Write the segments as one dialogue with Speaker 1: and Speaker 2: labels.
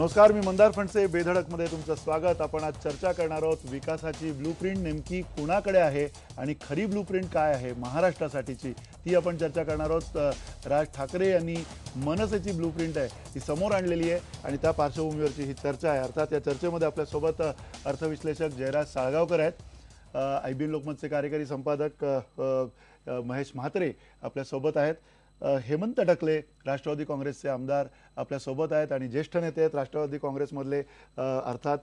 Speaker 1: नमस्कार मी मंदार फणसे बेधडकमध्ये तुमचं स्वागत आपण आज चर्चा करणार आहोत विकासाची ब्लूप्रिंट नेमकी कुणाकडे आहे आणि खरी ब्लूप्रिंट काय आहे महाराष्ट्रासाठीची ती आपण चर्चा करणार आहोत राज ठाकरे यांनी मनसेची ब्लूप्रिंट आहे ती समोर आणलेली आहे आणि त्या पार्श्वभूमीवरची ही चर्चा आहे अर्थात या चर्चेमध्ये आपल्यासोबत अर्थविश्लेषक जयराज साळगावकर आहेत आय बी लोकमतचे कार्यकारी संपादक महेश म्हात्रे आपल्यासोबत आहेत हेमंत टकले राष्ट्रवादी काँग्रेसचे आमदार आपल्यासोबत आहेत आणि ज्येष्ठ नेते आहेत राष्ट्रवादी काँग्रेसमधले अर्थात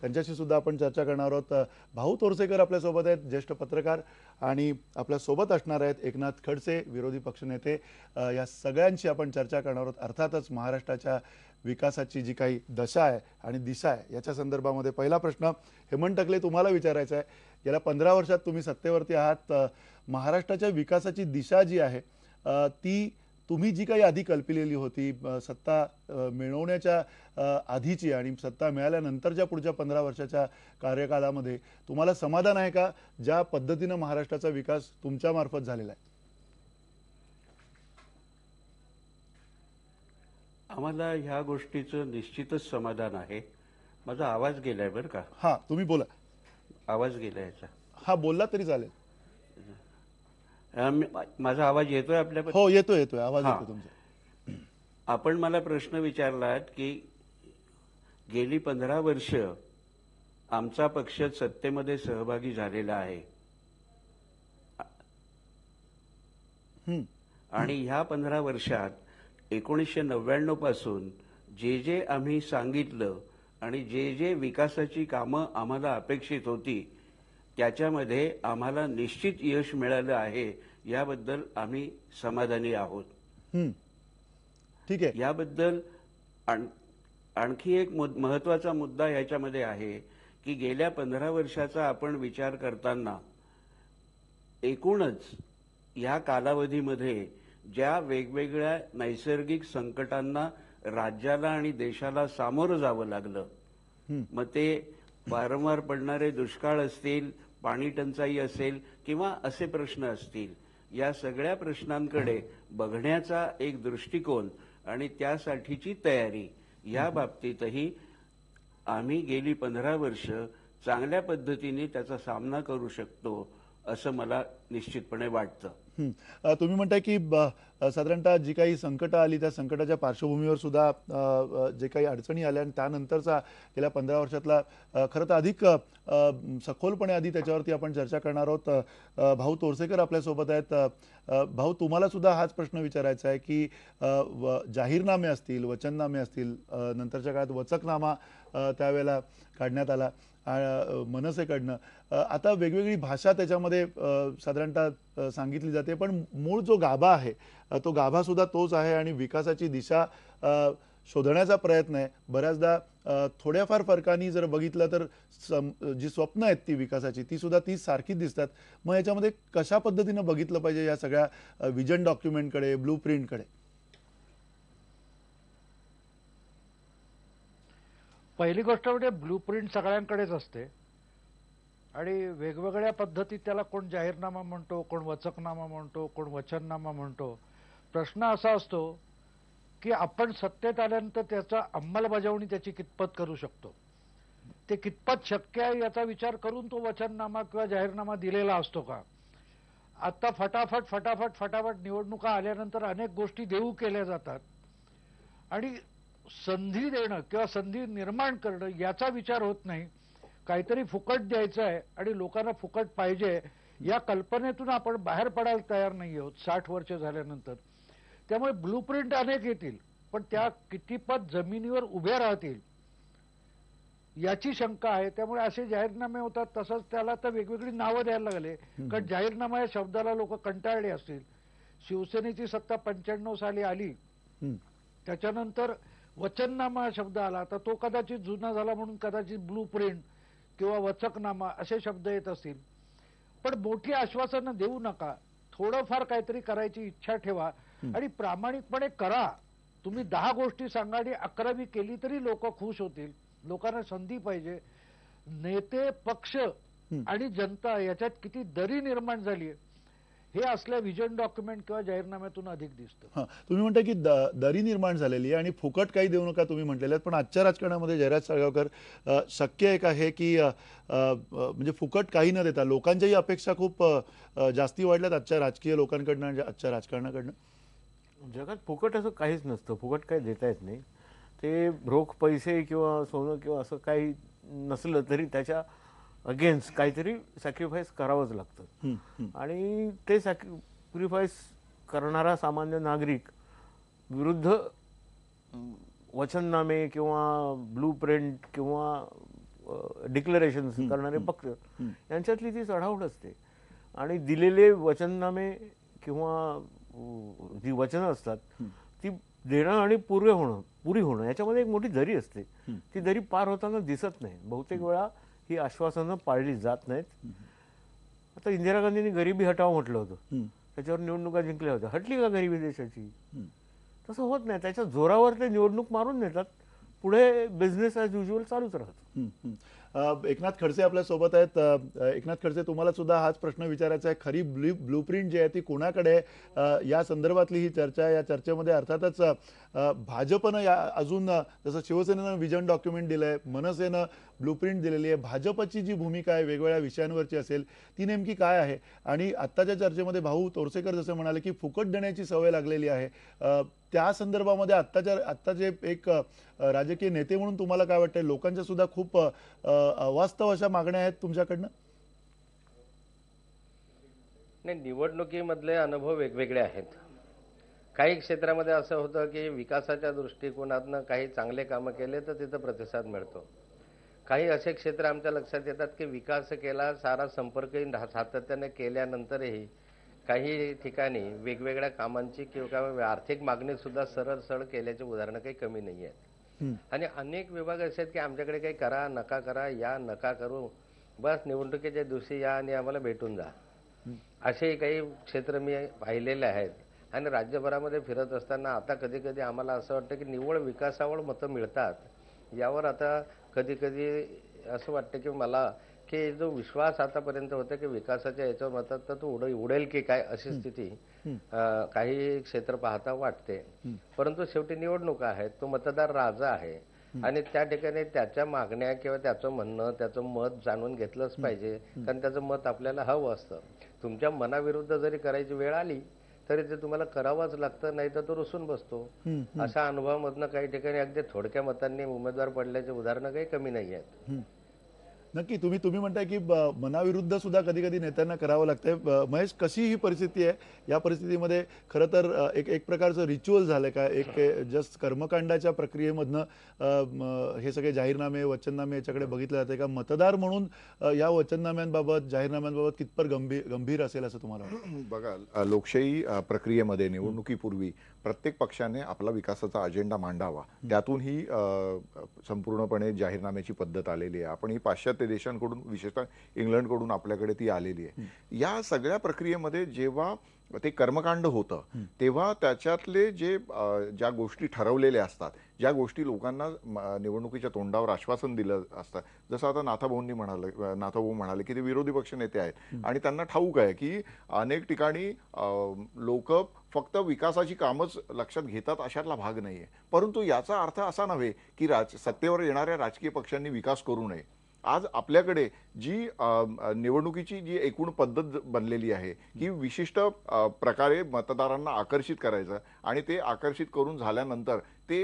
Speaker 1: त्यांच्याशी सुद्धा आपण चर्चा करणार आहोत भाऊ तोरसेकर आपल्यासोबत आहेत ज्येष्ठ पत्रकार आणि आपल्यासोबत असणार आहेत एकनाथ खडसे विरोधी पक्षनेते या सगळ्यांशी आपण चर्चा करणार आहोत अर्थातच महाराष्ट्राच्या विकासाची जी काही दशा आहे आणि दिशा आहे याच्या संदर्भामध्ये पहिला प्रश्न हेमंत टकले तुम्हाला विचारायचा आहे गेल्या पंधरा वर्षात तुम्ही सत्तेवरती आहात महाराष्ट्राच्या विकासाची दिशा जी आहे ती तुम्ही जी काही आधी कल्पिलेली होती सत्ता मिळवण्याच्या आधीची आणि सत्ता मिळाल्यानंतरच्या पुढच्या पंधरा वर्षाच्या कार्यकाळामध्ये तुम्हाला समाधान आहे का ज्या पद्धतीनं महाराष्ट्राचा विकास तुमच्या मार्फत झालेला आहे
Speaker 2: आम्हाला ह्या गोष्टीचं निश्चितच समाधान आहे माझा आवाज गेलाय बरं का
Speaker 1: हा तुम्ही बोला
Speaker 2: आवाज गेलाय हा बोलला तरी चालेल माझा आवाज येतोय आपल्या हो
Speaker 1: येतोय येतोय आवाज येतो
Speaker 2: तुमचा आपण मला प्रश्न विचारलात की गेली पंधरा वर्ष आमचा पक्ष सत्तेमध्ये सहभागी झालेला आहे आणि ह्या पंधरा वर्षात एकोणीसशे नव्याण्णव पासून जे जे आम्ही सांगितलं आणि जे जे विकासाची कामं आम्हाला अपेक्षित होती त्याच्यामध्ये आम्हाला निश्चित यश मिळालं आहे याबद्दल आम्ही समाधानी आहोत ठीक आहे याबद्दल आणखी एक महत्वाचा मुद्दा याच्यामध्ये आहे की गेल्या पंधरा वर्षाचा आपण विचार करताना एकूणच या कालावधीमध्ये ज्या वेगवेगळ्या नैसर्गिक संकटांना राज्याला आणि देशाला सामोरं जावं लागलं मग ते वारंवार पडणारे दुष्काळ असतील पाणी टंचाई असेल किंवा असे प्रश्न असतील या सगळ्या प्रश्नांकडे बघण्याचा एक दृष्टिकोन आणि त्यासाठीची तयारी या बाबतीतही आम्ही गेली पंधरा वर्ष चांगल्या पद्धतीने त्याचा सामना करू शकतो असं मला निश्चितपणे वाटतं
Speaker 1: तुम्ही म्हणताय की साधारणतः जी काही संकटं आली त्या संकटाच्या पार्श्वभूमीवर सुद्धा जे काही अडचणी आल्या आणि त्यानंतरचा गेल्या पंधरा वर्षातला खरं तर अधिक सखोलपणे आधी त्याच्यावरती आपण चर्चा करणार आहोत भाऊ तोरसेकर आपल्यासोबत आहेत भाऊ तुम्हाला सुद्धा हाच प्रश्न विचारायचा आहे की जाहीरनामे असतील वचननामे असतील नंतरच्या काळात वचकनामा त्यावेळेला काढण्यात आला मनसेकडनं आता वेगवेगळी भाषा त्याच्यामध्ये साधारणतः सांगितली जाते पण मूळ जो गाभा आहे तो गाभा सुद्धा तोच आहे आणि विकासाची दिशा शोधण्याचा प्रयत्न आहे बऱ्याचदा थोड्याफार फरकाने जर बघितलं तर सम जी स्वप्न आहेत ती विकासाची ती सुद्धा ती सारखीच दिसतात मग याच्यामध्ये कशा पद्धतीनं बघितलं पाहिजे या सगळ्या विजन डॉक्युमेंटकडे ब्लू प्रिंटकडे
Speaker 3: पहिली गोष्ट म्हणजे ब्लूप्रिंट सगळ्यांकडेच असते आणि वेगवेगळ्या पद्धतीत त्याला कोण जाहीरनामा म्हणतो कोण वचकनामा म्हणतो कोण वचननामा म्हणतो प्रश्न असा असतो की आपण सत्तेत आल्यानंतर त्याचा अंमलबजावणी त्याची कितपत करू शकतो ते कितपत शक्य आहे याचा विचार करून तो वचननामा किंवा जाहीरनामा दिलेला असतो का आत्ता फटाफट फटाफट फटाफट निवडणुका आल्यानंतर अनेक गोष्टी देऊ केल्या जातात आणि संधी देणं किंवा संधी निर्माण करणं याचा विचार होत नाही काहीतरी फुकट द्यायचं आहे आणि लोकांना फुकट पाहिजे या कल्पनेतून आपण बाहेर पडायला तयार नाही आहोत साठ वर्ष झाल्यानंतर त्यामुळे ब्लू प्रिंट अनेक येतील पण त्या कितीपत जमिनीवर उभ्या राहतील याची शंका आहे त्यामुळे असे जाहीरनामे होतात तसंच त्याला तर वेगवेगळी नावं द्यायला लागले कारण जाहीरनामा या शब्दाला लोक कंटाळले असतील शिवसेनेची सत्ता पंच्याण्णव साली आली त्याच्यानंतर वचननामा शब्द आला तर तो कदाचित जुना झाला म्हणून कदाचित ब्लू प्रिंट किंवा वचकनामा असे शब्द येत असतील पण मोठी आश्वासनं देऊ नका थोडंफार काहीतरी करायची इच्छा ठेवा आणि प्रामाणिकपणे करा तुम्ही दहा गोष्टी सांगा आणि अकरावी केली तरी लोक खुश होतील लोकांना संधी पाहिजे नेते पक्ष आणि जनता याच्यात किती दरी निर्माण झाली हे असल्या व्हिजन डॉक्युमेंट किंवा जाहीरनाम्यातून अधिक दिसतं
Speaker 1: तुम्ही म्हणता की दरी निर्माण झालेली आहे आणि फुकट काही देऊ नका तुम्ही म्हटलेले पण आजच्या राजकारणामध्ये जयराज साळगावकर शक्य एक आहे की म्हणजे फुकट काही न देता लोकांच्याही अपेक्षा खूप जास्ती वाढल्यात आजच्या राजकीय लोकांकडनं आजच्या राजकारणाकडनं जगात
Speaker 4: फुकट असं काहीच नसतं फुकट काही देता येत नाही ते रोख पैसे किंवा सोनं किंवा असं काही नसलं तरी त्याच्या अगेन्स्ट काहीतरी सॅक्रिफाईस करावंच लागतं आणि ते सॅक्रिफाईस करणारा सामान्य नागरिक विरुद्ध वचननामे किंवा ब्लू प्रिंट किंवा डिक्लेरेशन करणारे पक्ष यांच्यातली ती चढावड असते आणि दिलेले वचननामे किंवा जी वचनं असतात ती देणं आणि पुरे होणं पुरी होणं याच्यामध्ये एक मोठी दरी असते ती दरी पार होताना दिसत नाही बहुतेक वेळा ही आश्वासनं पाळली जात नाहीत आता इंदिरा गांधींनी गरिबी हटाव म्हटलं होतं त्याच्यावर निवडणुका जिंकल्या होत्या हटली का गरिबी देशाची तसं होत नाही त्याच्या जोरावर ते निवडणूक मारून नेतात पुढे बिझनेस एज युजल
Speaker 1: चालूच राहत एकनाथ खडसे आपल्या सोबत आहेत एकनाथ खडसे तुम्हाला सुद्धा हाच प्रश्न विचारायचा आहे खरी ब्लू ब्लूप्रिंट जी आहे ती कोणाकडे या संदर्भातली ही चर्चा या चर्चेमध्ये अर्थातच भाजपनं या अजून जसं शिवसेनेनं विजन डॉक्युमेंट दिलं आहे मनसेनं ब्लूप्रिंट दिलेली आहे भाजपची जी भूमिका आहे वेगवेगळ्या विषयांवरची असेल ती नेमकी काय आहे आणि आत्ताच्या चर्चेमध्ये भाऊ तोरसेकर जसं म्हणाले की फुकट देण्याची सवय लागलेली आहे त्या संदर्भामध्ये आत्ताच्या आत्ताचे एक राजकीय नेते म्हणून तुम्हाला काय वाटतंय लोकांच्या सुद्धा खूप अवास्तव अशा मागण्या आहेत तुमच्याकडनं
Speaker 5: नाही निवडणुकीमधले अनुभव वेगवेगळे आहेत काही क्षेत्रामध्ये असं होतं की विकासाच्या दृष्टिकोनातनं काही चांगले कामं केले तर तिथं प्रतिसाद मिळतो काही असे क्षेत्र आमच्या लक्षात येतात की विकास केला सारा संपर्कही सातत्याने केल्यानंतरही काही ठिकाणी वेगवेगळ्या कामांची किंवा आर्थिक मागणीसुद्धा सरळ सरळ केल्याची उदाहरणं काही कमी नाही आहेत आणि अनेक विभाग असे आहेत की आमच्याकडे काही करा नका करा या नका करू बस निवडणुकीच्या दिवशी या आणि आम्हाला भेटून जा असेही काही क्षेत्र मी पाहिलेले आहेत आणि राज्यभरामध्ये फिरत असताना आता कधी कधी आम्हाला असं वाटतं की निव्वळ विकासावर मतं मिळतात यावर आता कधी कधी असं वाटतं की मला की जो विश्वास आतापर्यंत होता की विकासाच्या याच्यावर मतात तर तो उड उडेल की काय अशी स्थिती काही क्षेत्र पाहता वाटते परंतु शेवटी निवडणुका आहेत तो मतदार राजा आहे आणि त्या ठिकाणी त्याच्या मागण्या किंवा त्याचं म्हणणं त्याचं मत जाणून घेतलंच पाहिजे कारण त्याचं मत आपल्याला हवं असतं तुमच्या मनाविरुद्ध जरी करायची वेळ आली तरी ते तुम्हाला करावाच लागतं नाही तर तो रुसून बसतो अशा अनुभवामधनं काही ठिकाणी अगदी थोडक्या मतांनी उमेदवार पडल्याचे उदाहरणं काही कमी नाही
Speaker 1: आहेत नक्की तुम्ही तुम्ही म्हणताय की मनाविरुद्ध सुद्धा कधी कधी नेत्यांना करावं लागतंय महेश कशी ही परिस्थिती आहे या परिस्थितीमध्ये खरं तर एक एक प्रकारचं रिच्युअल झालं का एक जस्ट कर्मकांडाच्या प्रक्रियेमधनं हे सगळे जाहीरनामे वचननामे याच्याकडे बघितलं जाते का मतदार म्हणून या वचननाम्यांबाबत जाहीरनाम्यांबाबत कितपर गंभीर गंभीर असेल असं तुम्हाला बघा
Speaker 6: लोकशाही प्रक्रियेमध्ये निवडणुकीपूर्वी प्रत्येक पक्षाने आपला विकासाचा अजेंडा मांडावा त्यातून ही संपूर्णपणे जाहीरनाम्याची पद्धत आलेली आहे आपण ही पाश्चात्य पाश्चात्य देशांकडून विशेषतः इंग्लंडकडून आपल्याकडे ती आलेली आहे या सगळ्या प्रक्रियेमध्ये जेव्हा ते कर्मकांड होतं तेव्हा त्याच्यातले जे ज्या गोष्टी ठरवलेल्या असतात ज्या गोष्टी लोकांना निवडणुकीच्या तोंडावर आश्वासन दिलं असतं जसं आता नाथाभाऊंनी म्हणाले नाथाभाऊ म्हणाले की ते विरोधी पक्ष नेते आहेत आणि त्यांना ठाऊक आहे की अनेक ठिकाणी लोक फक्त विकासाची कामच लक्षात घेतात अशातला भाग नाही परंतु याचा अर्थ असा नव्हे की राज सत्तेवर येणाऱ्या राजकीय पक्षांनी विकास करू नये आज आपल्याकडे जी निवडणुकीची जी एकूण पद्धत बनलेली आहे की विशिष्ट प्रकारे मतदारांना आकर्षित करायचं आणि ते आकर्षित करून झाल्यानंतर ते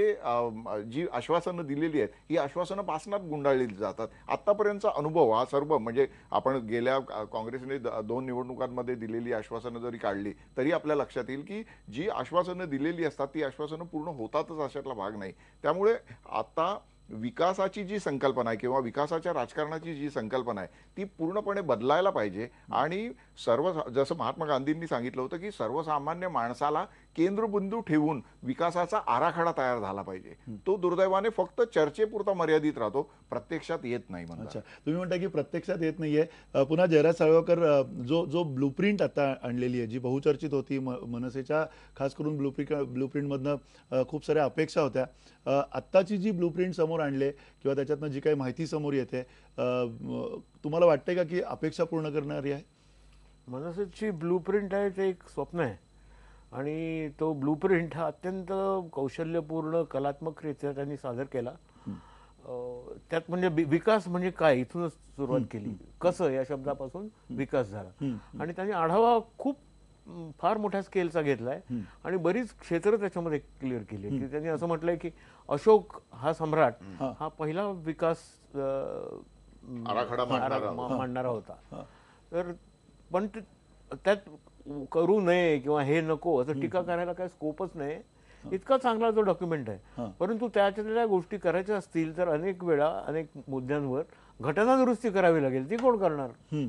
Speaker 6: जी आश्वासनं दिलेली आहेत ही आश्वासनं पासनात गुंडाळली जातात आत्तापर्यंतचा अनुभव हा सर्व म्हणजे आपण गेल्या काँग्रेसने दोन निवडणुकांमध्ये दिलेली आश्वासनं जरी काढली तरी आपल्या लक्षात येईल की जी आश्वासनं दिलेली असतात ती आश्वासनं पूर्ण होतातच अशातला भाग नाही त्यामुळे आता विकासाची जी संकल्पना आहे किंवा विकासाच्या राजकारणाची जी संकल्पना आहे ती पूर्णपणे बदलायला पाहिजे आणि सर्व जसं महात्मा गांधींनी सांगितलं होतं की सर्वसामान्य माणसाला केंद्रबिंदू ठेवून
Speaker 1: विकासाचा आराखडा तयार झाला पाहिजे
Speaker 6: तो दुर्दैवाने फक्त चर्चेपुरता मर्यादित राहतो प्रत्यक्षात येत नाही
Speaker 1: अच्छा तुम्ही म्हणता की प्रत्यक्षात येत नाहीये पुन्हा जयराज साळगावकर जो जो ब्लूप्रिंट आता आणलेली आहे जी बहुचर्चित होती मनसेच्या खास करून ब्लूप्रिंट ब्लूप्रिंटमधनं खूप साऱ्या अपेक्षा होत्या आत्ताची जी ब्लूप्रिंट समोर आणले किंवा त्याच्यातनं जी काही माहिती समोर येते तुम्हाला वाटतंय का की अपेक्षा पूर्ण करणारी आहे
Speaker 4: मनसेची ब्लूप्रिंट आहे ते एक स्वप्न आहे आणि तो ब्लूप्रिंट हा अत्यंत कौशल्यपूर्ण कलात्मकरित्या त्यांनी सादर केला त्यात म्हणजे विकास म्हणजे काय इथूनच सुरुवात केली कसं या शब्दापासून विकास झाला आणि त्यांनी आढावा खूप फार मोठ्या स्केलचा घेतलाय आणि बरीच क्षेत्र त्याच्यामध्ये क्लिअर केली की त्यांनी असं म्हटलंय की अशोक हा सम्राट हा पहिला विकास मांडणारा होता तर पण त्यात करू नये किंवा हे नको असं टीका करायला काही स्कोपच नाही इतका चांगला जो डॉक्युमेंट आहे परंतु त्याच्यातल्या गोष्टी करायच्या असतील तर अनेक वेळा अनेक मुद्द्यांवर घटना दुरुस्ती करावी लागेल ती कोण करणार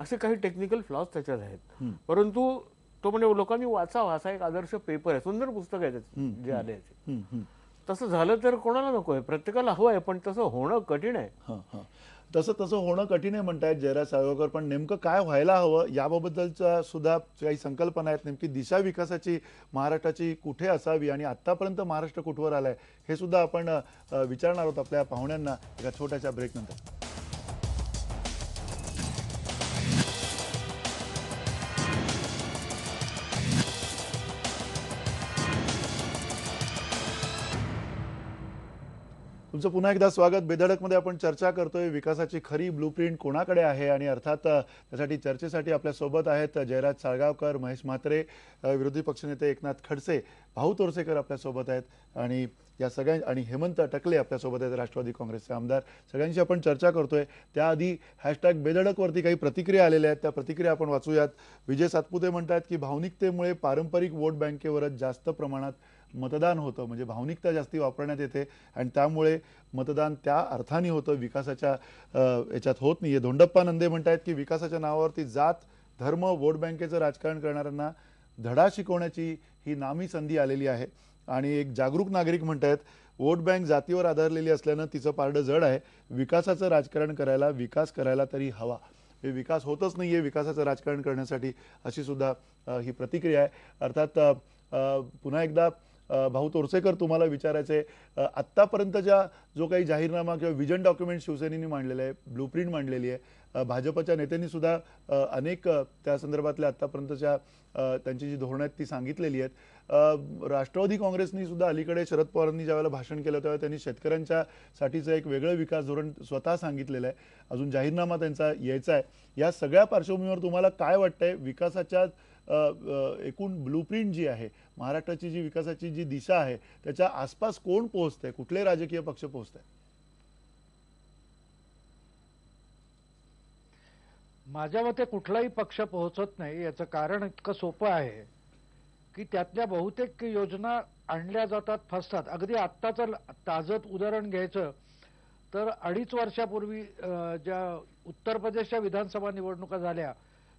Speaker 4: असे काही टेक्निकल फ्लॉज त्याच्यात आहेत परंतु तो म्हणजे लोकांनी वाचावा असा एक आदर्श पेपर आहे सुंदर पुस्तक आहे त्याचे जे आले तसं झालं तर कोणाला नको आहे प्रत्येकाला हवं आहे पण तसं होणं कठीण
Speaker 1: आहे
Speaker 4: तसं तसं होणं कठीण आहे म्हणतायत जयराज साळगावकर पण नेमकं काय व्हायला
Speaker 1: हवं याबद्दलच्या सुद्धा काही संकल्पना आहेत नेमकी दिशा विकासाची महाराष्ट्राची कुठे असावी आणि आतापर्यंत महाराष्ट्र कुठवर आलाय हे सुद्धा आपण विचारणार आहोत आपल्या पाहुण्यांना एका छोट्याशा ब्रेकनंतर तुमचं पुन्हा एकदा स्वागत बेधडकमध्ये आपण चर्चा करतोय विकासाची खरी ब्लूप्रिंट कोणाकडे आहे आणि अर्थात त्यासाठी चर्चेसाठी आपल्यासोबत आहेत जयराज साळगावकर महेश म्हात्रे विरोधी पक्षनेते एकनाथ खडसे भाऊ तोरसेकर आपल्यासोबत आहेत आणि या सगळ्या आणि हेमंत टकले आपल्यासोबत आहेत राष्ट्रवादी काँग्रेसचे आमदार सगळ्यांशी आपण चर्चा करतोय त्याआधी हॅशटॅग बेधडकवरती काही प्रतिक्रिया आलेल्या आहेत त्या प्रतिक्रिया आपण वाचूयात विजय सातपुते म्हणतात की भावनिकतेमुळे पारंपरिक वोट बँकेवरच जास्त प्रमाणात मतदान होतं म्हणजे भावनिकता जास्ती वापरण्यात येते आणि त्यामुळे मतदान त्या अर्थाने होतं विकासाच्या याच्यात होत नाही आहे धोंडप्पा नंदे म्हणतायत की विकासाच्या नावावरती जात धर्म वोट बँकेचं राजकारण करणाऱ्यांना धडा शिकवण्याची ही नामी संधी आलेली आहे आणि एक जागरूक नागरिक म्हणतायत वोट बँक जातीवर आधारलेली असल्यानं तिचं पारडं जड आहे विकासाचं राजकारण करायला विकास करायला तरी हवा हे विकास होतच नाहीये विकासाचं राजकारण करण्यासाठी अशी सुद्धा ही प्रतिक्रिया आहे अर्थात पुन्हा एकदा भाऊ तोरसेकर तुम्हाला विचारायचे आत्तापर्यंतच्या जो काही जाहीरनामा किंवा विजन डॉक्युमेंट शिवसेनेने मांडलेलं आहे ब्लूप्रिंट मांडलेली आहे भाजपच्या नेत्यांनी सुद्धा अनेक त्या संदर्भातल्या आत्तापर्यंतच्या त्यांची जी धोरणं आहेत ती सांगितलेली आहेत राष्ट्रवादी काँग्रेसनी सुद्धा अलीकडे शरद पवारांनी ज्यावेळेला भाषण केलं त्यावेळेला त्यांनी शेतकऱ्यांच्या साठीचं एक वेगळं विकास धोरण स्वतः सांगितलेलं आहे अजून जाहीरनामा त्यांचा यायचा आहे या सगळ्या पार्श्वभूमीवर तुम्हाला काय वाटतंय विकासाच्या एकूण ब्लूप्रिंट जी आहे महाराष्ट्राची जी विकासाची जी दिशा आहे त्याच्या आसपास कोण पोहोचत आहे कुठले राजकीय पक्ष पोहोचत आहे
Speaker 3: माझ्या मते कुठलाही पक्ष पोहोचत नाही याचं कारण इतकं सोपं आहे की त्यातल्या बहुतेक योजना आणल्या जातात फसतात अगदी आत्ताचं ताजत उदाहरण घ्यायचं तर अडीच वर्षापूर्वी ज्या उत्तर प्रदेशच्या विधानसभा निवडणुका झाल्या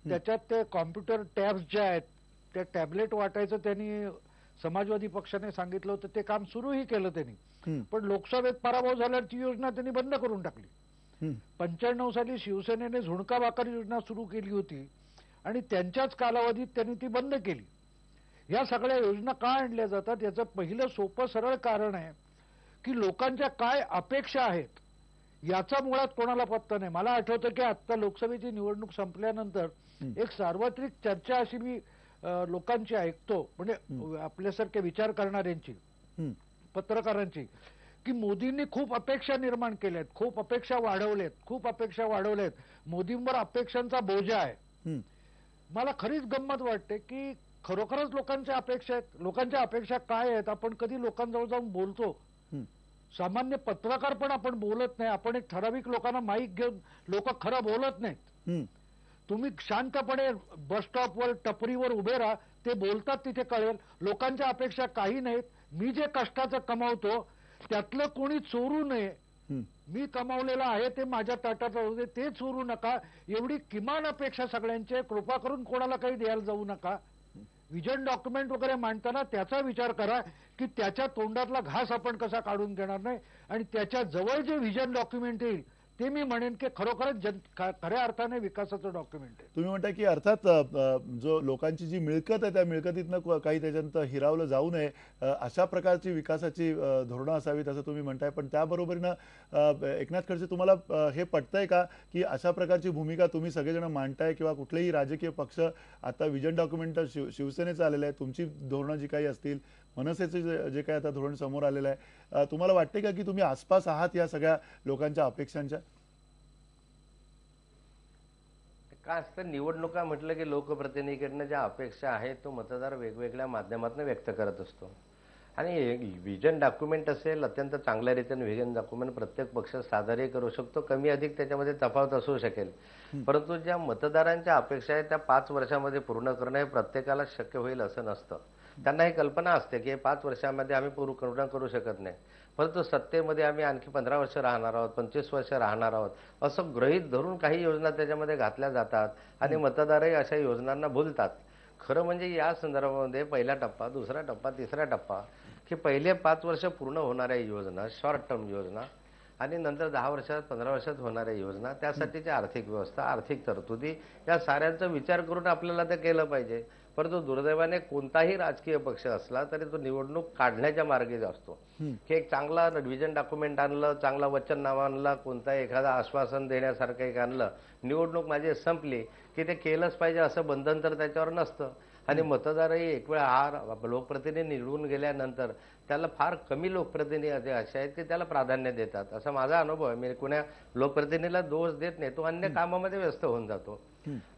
Speaker 3: त्याच्यात ते कॉम्प्युटर टॅब्स ज्या आहेत त्या टॅबलेट वाटायचं त्यांनी समाजवादी पक्षाने सांगितलं होतं ते काम सुरूही केलं त्यांनी पण लोकसभेत पराभव झाल्यावर ती योजना त्यांनी बंद करून टाकली पंच्याण्णव साली शिवसेनेने झुणका भाकर योजना सुरू केली होती आणि त्यांच्याच कालावधीत त्यांनी ती बंद केली या सगळ्या योजना का आणल्या जातात याचं पहिलं सोपं सरळ कारण आहे की लोकांच्या काय अपेक्षा आहेत याचा मुळात कोणाला पत्ता नाही मला आठवतं की आत्ता लोकसभेची निवडणूक संपल्यानंतर एक सार्वत्रिक चर्चा अशी मी लोकांची ऐकतो म्हणजे आपल्यासारखे विचार करणाऱ्यांची पत्रकारांची की मोदींनी खूप अपेक्षा निर्माण केल्यात खूप अपेक्षा वाढवल्यात खूप अपेक्षा वाढवल्यात मोदींवर अपेक्षांचा बोजा आहे मला खरीच गंमत वाटते की खरोखरच लोकांच्या अपेक्षा आहेत लोकांच्या अपेक्षा काय आहेत आपण कधी लोकांजवळ जाऊन बोलतो सामान्य पत्रकार पण आपण बोलत नाही आपण एक ठराविक लोकांना माहीत घेऊन लोक खरं बोलत नाहीत तुम्ही शांतपणे बस स्टॉपवर टपरीवर उभे राहा ते बोलतात तिथे कळेल लोकांच्या अपेक्षा काही नाहीत मी जे कष्टाचं कमावतो त्यातलं कोणी चोरू नये मी कमावलेलं आहे ते माझ्या ताटात ते चोरू नका एवढी किमान अपेक्षा सगळ्यांचे कृपा करून कोणाला काही द्यायला जाऊ नका विजन डॉक्युमेंट वगैरे मांडताना त्याचा विचार करा की त्याच्या तोंडातला घास आपण कसा काढून घेणार नाही आणि त्याच्या जवळ जे व्हिजन डॉक्युमेंट येईल ते मी म्हणेन की खरोखरच जन खऱ्या अर्थाने विकासाचं डॉक्युमेंट आहे तुम्ही म्हणता की
Speaker 1: अर्थात जो लोकांची जी मिळकत आहे त्या मिळकतीतनं काही त्याच्यानंतर हिरावलं जाऊ नये अशा प्रकारची विकासाची धोरणं असावीत असं तुम्ही म्हणताय पण त्याबरोबरीनं एकनाथ खडसे तुम्हाला हे पटतंय का की अशा प्रकारची भूमिका तुम्ही सगळेजण मांडताय किंवा कुठलेही राजकीय पक्ष आता विजन डॉक्युमेंट शिवसेनेचं आलेलं आहे तुमची धोरणं जी काही असतील मनसे जे काय आता धोरण समोर आलेलं आहे तुम्हाला वाटते का की तुम्ही आसपास आहात या सगळ्या लोकांच्या अपेक्षांच्या
Speaker 5: का असतं निवडणुका म्हटलं की लोकप्रतिनिधीकडनं ज्या अपेक्षा आहेत तो मतदार वेगवेगळ्या माध्यमातून व्यक्त करत असतो आणि व्हिजन डॉक्युमेंट असेल अत्यंत चांगल्या रीतीने व्हिजन डॉक्युमेंट प्रत्येक पक्ष सादरही करू शकतो कमी अधिक त्याच्यामध्ये तफावत असू शकेल परंतु ज्या मतदारांच्या अपेक्षा आहेत त्या पाच वर्षामध्ये पूर्ण करणं हे प्रत्येकाला शक्य होईल असं नसतं त्यांना ही कल्पना असते की पाच वर्षामध्ये आम्ही पूर्ण करू शकत नाही परंतु सत्तेमध्ये आम्ही आणखी पंधरा वर्ष राहणार आहोत पंचवीस वर्ष राहणार आहोत असं गृहीत धरून काही योजना त्याच्यामध्ये घातल्या जातात आणि मतदारही अशा योजनांना भुलतात खरं म्हणजे या संदर्भामध्ये पहिला टप्पा दुसरा टप्पा तिसरा टप्पा की पहिले पाच वर्ष पूर्ण होणाऱ्या योजना शॉर्ट टर्म योजना आणि नंतर दहा वर्षात पंधरा वर्षात होणाऱ्या योजना त्यासाठीची आर्थिक व्यवस्था आर्थिक तरतुदी या साऱ्यांचा विचार करून आपल्याला ते केलं पाहिजे परंतु दुर्दैवाने कोणताही राजकीय पक्ष असला तरी तो निवडणूक काढण्याच्या मार्गे असतो हे एक चांगला रिव्हिजन डॉक्युमेंट आणलं चांगला नाव आणलं कोणताही एखादा आश्वासन देण्यासारखं एक आणलं निवडणूक माझी संपली की ते केलंच पाहिजे असं बंधन तर त्याच्यावर नसतं आणि मतदारही एक वेळ हार लोकप्रतिनिधी निवडून गेल्यानंतर त्याला फार कमी लोकप्रतिनिधी असे आहेत की त्याला प्राधान्य देतात असा माझा अनुभव आहे मी म्हणजे कुण्या लोकप्रतिनिधीला दोष देत नाही तो अन्य कामामध्ये व्यस्त होऊन जातो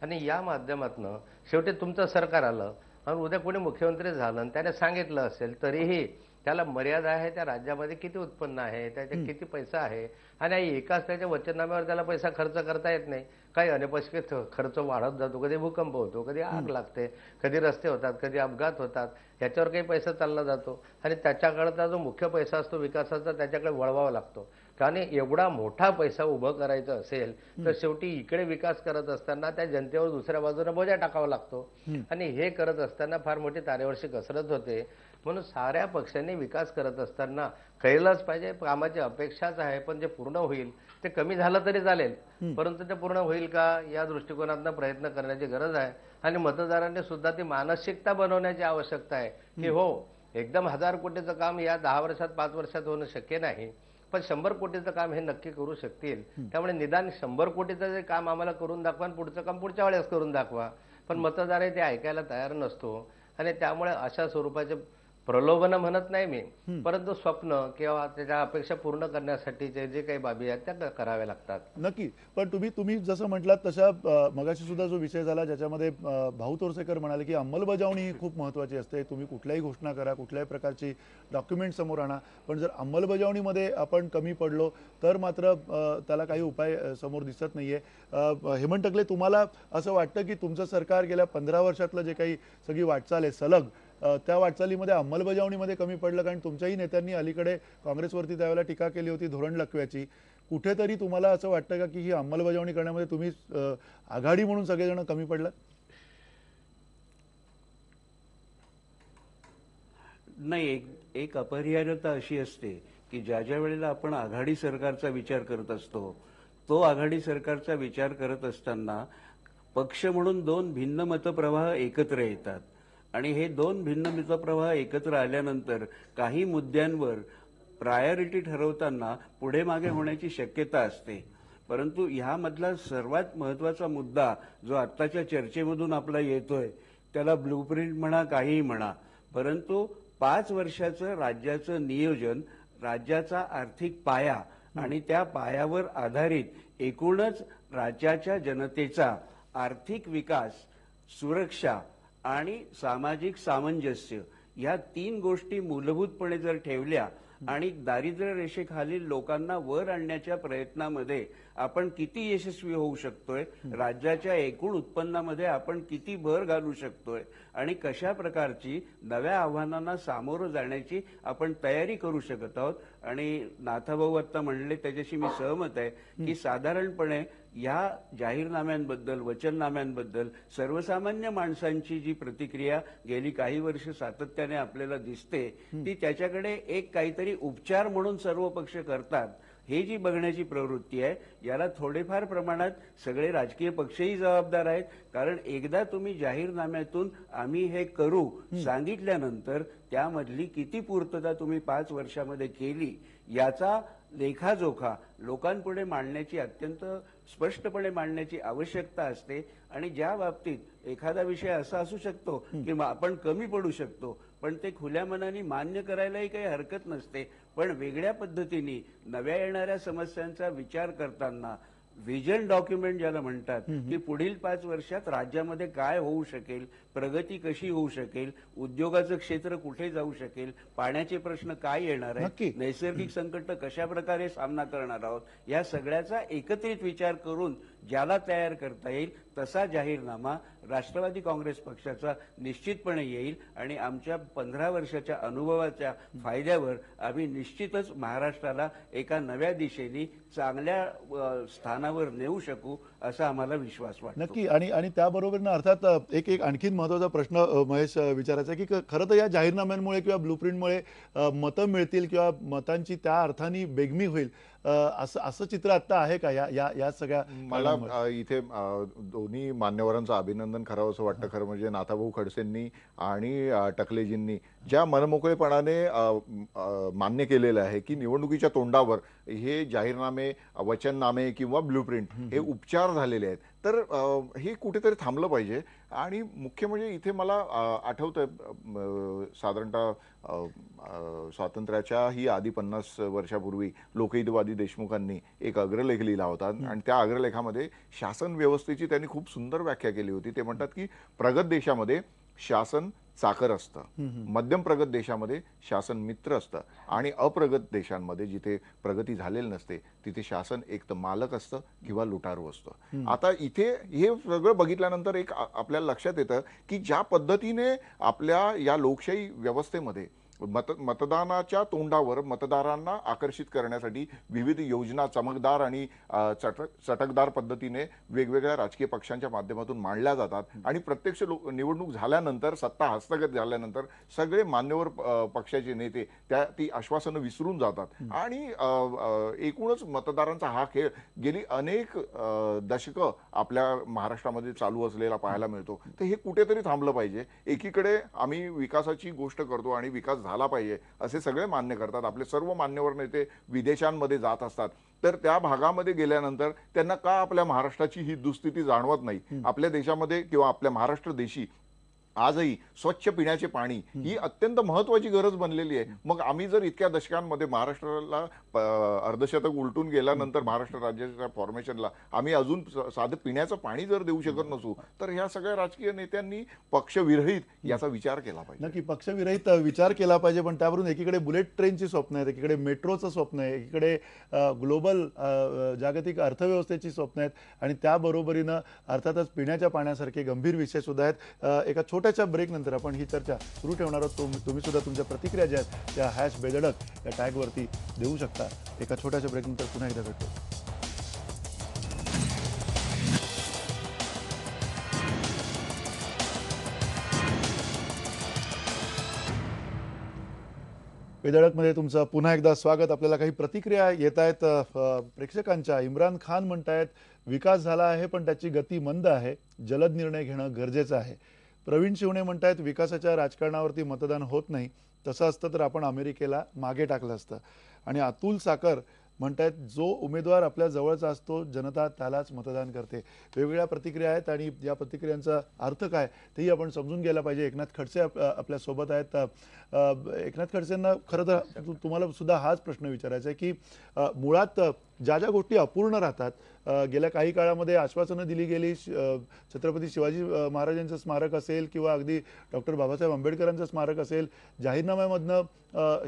Speaker 5: आणि या माध्यमातनं शेवटी तुमचं सरकार आलं आणि उद्या कोणी मुख्यमंत्री झालं आणि त्याने सांगितलं असेल तरीही त्याला मर्यादा आहे त्या राज्यामध्ये किती उत्पन्न आहे त्याच्या किती पैसा आहे आणि एकाच त्याच्या वचननाम्यावर त्याला पैसा खर्च करता येत नाही काही अनपेक्षित खर्च वाढत जातो कधी भूकंप होतो कधी आग लागते कधी रस्ते होतात कधी अपघात होतात याच्यावर काही पैसा चालला जातो आणि त्याच्याकडचा जो मुख्य पैसा असतो विकासाचा त्याच्याकडे वळवावा लागतो कारण एवढा मोठा पैसा उभं करायचा असेल तर शेवटी इकडे विकास करत असताना त्या जनतेवर दुसऱ्या बाजूने बोजा टाकावा लागतो आणि हे करत असताना फार मोठी तारेवरची कसरत होते म्हणून साऱ्या पक्षांनी विकास करत असताना कळलंच पाहिजे कामाची अपेक्षाच आहे पण जे पूर्ण होईल ते कमी झालं तरी चालेल परंतु ते पूर्ण होईल का या दृष्टिकोनातनं प्रयत्न करण्याची गरज आहे आणि मतदारांनी सुद्धा ती मानसिकता बनवण्याची आवश्यकता आहे की हो एकदम हजार कोटीचं काम या दहा वर्षात पाच वर्षात होणं शक्य नाही पण शंभर कोटीचं काम हे नक्की करू शकतील त्यामुळे निदान शंभर कोटीचं जे काम आम्हाला करून दाखवा आणि पुढचं काम पुढच्या वेळेस करून दाखवा पण मतदार हे ते ऐकायला तयार नसतो आणि त्यामुळे अशा स्वरूपाचे प्रलोभन म्हणत नाही मी परंतु स्वप्न किंवा त्याच्या अपेक्षा पूर्ण करण्यासाठी जे जे काही बाबी आहेत त्या कराव्या लागतात
Speaker 1: नक्की पण तुम्ही तुम्ही जसं म्हटलात तशा मगाशी सुद्धा जो विषय झाला ज्याच्यामध्ये भाऊ तोरसेकर म्हणाले की अंमलबजावणी ही खूप महत्वाची असते तुम्ही कुठल्याही घोषणा करा कुठल्याही प्रकारची डॉक्युमेंट समोर आणा पण जर अंमलबजावणीमध्ये आपण कमी पडलो तर मात्र त्याला काही उपाय समोर दिसत नाहीये हेमंत टकले तुम्हाला असं वाटतं की तुमचं सरकार गेल्या पंधरा वर्षातलं जे काही सगळी वाटचाल आहे सलग त्या वाटचालीमध्ये अंमलबजावणीमध्ये कमी पडलं कारण तुमच्याही नेत्यांनी अलीकडे काँग्रेसवरती त्यावेळेला टीका केली होती धोरण लकव्याची कुठेतरी तुम्हाला असं वाटतं का की ही अंमलबजावणी करण्यामध्ये तुम्ही आघाडी म्हणून सगळेजण कमी पडला
Speaker 2: नाही एक एक अपरिहार्यता अशी असते की ज्या ज्या वेळेला आपण आघाडी सरकारचा विचार करत असतो तो आघाडी सरकारचा विचार करत असताना पक्ष म्हणून दोन भिन्न मतप्रवाह एकत्र येतात आणि हे दोन भिन्न प्रवाह एकत्र आल्यानंतर काही मुद्द्यांवर प्रायोरिटी ठरवताना पुढे मागे होण्याची शक्यता असते परंतु ह्यामधला सर्वात महत्वाचा मुद्दा जो आत्ताच्या चर्चेमधून आपला येतोय त्याला प्रिंट म्हणा काहीही म्हणा परंतु पाच वर्षाचं राज्याचं नियोजन राज्याचा आर्थिक पाया आणि त्या पायावर आधारित एकूणच राज्याच्या जनतेचा आर्थिक विकास सुरक्षा आणि सामाजिक सामंजस्य या तीन गोष्टी मूलभूतपणे जर ठेवल्या आणि दारिद्र्य रेषेखालील लोकांना वर आणण्याच्या प्रयत्नामध्ये आपण किती यशस्वी होऊ शकतोय राज्याच्या एकूण उत्पन्नामध्ये आपण किती भर घालू शकतोय आणि कशा प्रकारची नव्या आव्हानांना सामोरं जाण्याची आपण तयारी करू शकत आहोत आणि नाथाभाऊ आत्ता म्हणले त्याच्याशी मी सहमत आहे की साधारणपणे या जाहीरनाम्यांबद्दल वचननाम्यांबद्दल सर्वसामान्य माणसांची जी प्रतिक्रिया गेली काही वर्ष सातत्याने आपल्याला दिसते ती त्याच्याकडे एक काहीतरी उपचार म्हणून सर्व पक्ष करतात हे जी बघण्याची प्रवृत्ती आहे याला थोडेफार प्रमाणात सगळे राजकीय पक्षही जबाबदार आहेत कारण एकदा तुम्ही जाहीरनाम्यातून आम्ही हे करू सांगितल्यानंतर त्यामधली किती पूर्तता तुम्ही पाच वर्षामध्ये केली याचा लेखाजोखा लोकांपुढे मांडण्याची अत्यंत स्पष्टपणे मांडण्याची आवश्यकता असते आणि ज्या बाबतीत एखादा विषय असा असू शकतो की आपण कमी पडू शकतो पण ते खुल्या मनाने मान्य करायलाही काही हरकत नसते पण वेगळ्या पद्धतीने नव्या येणाऱ्या समस्यांचा विचार करताना व्हिजन डॉक्युमेंट ज्याला म्हणतात की पुढील पाच वर्षात राज्यामध्ये काय होऊ शकेल प्रगती कशी होऊ शकेल उद्योगाचं क्षेत्र कुठे जाऊ शकेल पाण्याचे प्रश्न काय येणार आहे नैसर्गिक संकट कशा प्रकारे सामना करणार आहोत या सगळ्याचा एकत्रित विचार करून ज्याला तयार करता येईल तसा जाहीरनामा राष्ट्रवादी काँग्रेस पक्षाचा निश्चितपणे येईल आणि आमच्या पंधरा वर्षाच्या अनुभवाच्या फायद्यावर आम्ही निश्चितच महाराष्ट्राला एका नव्या दिशेने चांगल्या स्थानावर नेऊ शकू असा आम्हाला विश्वास वाटतो नक्की
Speaker 1: आणि आणि त्याबरोबर अर्थात एक एक आणखीन महत्त्वाचा प्रश्न महेश विचारायचा की खरं तर या जाहीरनाम्यांमुळे किंवा ब्लूप्रिंटमुळे मतं मिळतील किंवा मतांची त्या अर्थाने बेगमी होईल असं असं चित्र आता आहे का या या या सगळ्या मला
Speaker 6: इथे दोन्ही मान्यवरांचं अभिनंदन करावं असं वाटतं खरं म्हणजे नाथाभाऊ खडसेंनी आणि टकलेजींनी ज्या मनमोकळेपणाने मान्य केलेलं आहे की निवडणुकीच्या तोंडावर हे जाहीरनामे वचननामे किंवा ब्लूप्रिंट हे उपचार झालेले आहेत तर हे कुठेतरी थांबलं पाहिजे आणि मुख्य म्हणजे इथे मला आठवतं साधारणतः स्वातंत्र्याच्या ही आधी पन्नास वर्षापूर्वी लोकहितवादी नानाजी देशमुखांनी एक अग्रलेख लिहिला होता आणि त्या अग्रलेखामध्ये शासन व्यवस्थेची त्यांनी खूप सुंदर व्याख्या केली होती ते म्हणतात की प्रगत देशामध्ये शासन चाकर असतं मध्यम प्रगत देशामध्ये शासन मित्र असतं आणि अप्रगत देशांमध्ये जिथे प्रगती झालेली नसते तिथे शासन एक तर मालक असतं किंवा लुटारू असतं आता इथे हे सगळं बघितल्यानंतर एक आपल्याला लक्षात येतं की ज्या पद्धतीने आपल्या या लोकशाही व्यवस्थेमध्ये मत मतदानाच्या तोंडावर मतदारांना आकर्षित करण्यासाठी विविध योजना चमकदार आणि चट चटकदार पद्धतीने वेगवेगळ्या राजकीय पक्षांच्या माध्यमातून मांडल्या जातात आणि प्रत्यक्ष लो निवडणूक झाल्यानंतर सत्ता हस्तगत झाल्यानंतर सगळे मान्यवर पक्षाचे नेते त्या ती आश्वासनं विसरून जातात आणि एकूणच मतदारांचा हा खेळ गेली अनेक दशकं आपल्या महाराष्ट्रामध्ये चालू असलेला पाहायला मिळतो तर हे कुठेतरी थांबलं पाहिजे एकीकडे आम्ही विकासाची गोष्ट करतो आणि विकास झाला पाहिजे असे सगळे मान्य करतात आपले सर्व मान्यवर नेते विदेशांमध्ये जात असतात तर त्या भागामध्ये गेल्यानंतर त्यांना का आपल्या महाराष्ट्राची ही दुस्थिती जाणवत नाही आपल्या देशामध्ये किंवा आपल्या महाराष्ट्र देशी आजही स्वच्छ पिण्याचे पाणी ही अत्यंत महत्वाची गरज बनलेली आहे मग आम्ही जर इतक्या दशकांमध्ये महाराष्ट्राला अर्धशतक उलटून गेल्यानंतर महाराष्ट्र राज्याच्या फॉर्मेशनला आम्ही अजून साधं पिण्याचं पाणी जर देऊ शकत नसू तर ह्या सगळ्या राजकीय नेत्यांनी पक्षविरहित याचा विचार केला पाहिजे
Speaker 1: नक्की पक्षविरहित विचार केला पाहिजे पण त्यावरून एकीकडे बुलेट ट्रेनची स्वप्न आहेत एकीकडे मेट्रोचं स्वप्न आहे एकीकडे ग्लोबल जागतिक अर्थव्यवस्थेची स्वप्न आहेत आणि त्याबरोबरीनं अर्थातच पिण्याच्या पाण्यासारखे गंभीर विषय सुद्धा आहेत एका छोट्या छोट्याच्या नंतर आपण ही चर्चा सुरू ठेवणार आहोत तुम्ही सुद्धा तुमच्या प्रतिक्रिया ज्या आहेत त्या हॅश बेदडक या टॅगवरती देऊ शकता एका छोट्याच्या नंतर पुन्हा एकदा भेटतो वेदळकमध्ये तुमचं पुन्हा एकदा स्वागत आपल्याला काही प्रतिक्रिया येत आहेत प्रेक्षकांच्या इम्रान खान आहेत विकास झाला आहे पण त्याची गती मंद आहे जलद निर्णय घेणं गरजेचं आहे प्रवीण शिवणे म्हणतायत विकासाच्या राजकारणावरती मतदान होत नाही तसं असतं तर आपण अमेरिकेला मागे टाकलं असतं आणि अतुल साकर म्हणतायत जो उमेदवार आपल्या जवळचा असतो जनता त्यालाच मतदान करते वेगवेगळ्या प्रतिक्रिया आहेत आणि या प्रतिक्रियांचा अर्थ काय तेही आपण समजून घ्यायला पाहिजे एकनाथ खडसे आपल्या सोबत आहेत एकनाथ खडसेंना खरं तर तुम्हाला सुद्धा हाच प्रश्न विचारायचा आहे की मुळात ज्या ज्या गोष्टी अपूर्ण राहतात गेल्या काही काळामध्ये आश्वासनं दिली गेली छत्रपती शिवाजी महाराजांचं स्मारक असेल किंवा अगदी डॉक्टर बाबासाहेब आंबेडकरांचं स्मारक असेल जाहीरनाम्यामधनं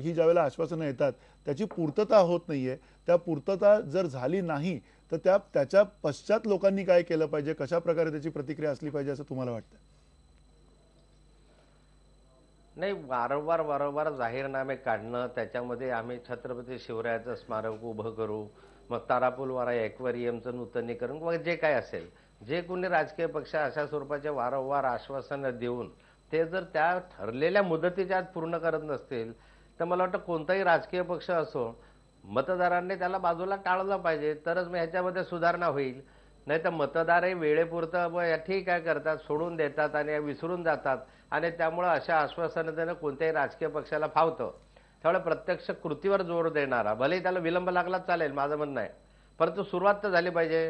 Speaker 1: ही वेळेला आश्वासनं येतात त्याची पूर्तता होत नाही त्या पूर्तता जर झाली नाही तर त्या त्याच्या पश्चात लोकांनी काय केलं पाहिजे कशा प्रकारे त्याची प्रतिक्रिया असली पाहिजे असं तुम्हाला वाटतं
Speaker 5: नाही वारंवार वारंवार जाहीरनामे काढणं त्याच्यामध्ये आम्ही छत्रपती शिवरायाचं स्मारक उभं करू मग तारापूल वारा ॲक्वेरियमचं नूतनीकरण मग जे काय असेल जे कोणी राजकीय पक्ष अशा स्वरूपाचे वारंवार आश्वासनं देऊन ते जर त्या ठरलेल्या मुदतीच्या आत पूर्ण करत नसतील तर मला वाटतं कोणताही राजकीय पक्ष असो मतदारांनी त्याला बाजूला टाळलं पाहिजे तरच मग ह्याच्यामध्ये सुधारणा होईल नाही तर मतदारही वेळेपुरतं मग ठीक आहे करतात सोडून देतात आणि विसरून जातात आणि त्यामुळं अशा आश्वासनं देणं कोणत्याही राजकीय पक्षाला फावतं त्यामुळे प्रत्यक्ष कृतीवर जोर देणारा भले त्याला विलंब लागला चालेल माझं म्हणणं आहे परंतु सुरुवात तर झाली पाहिजे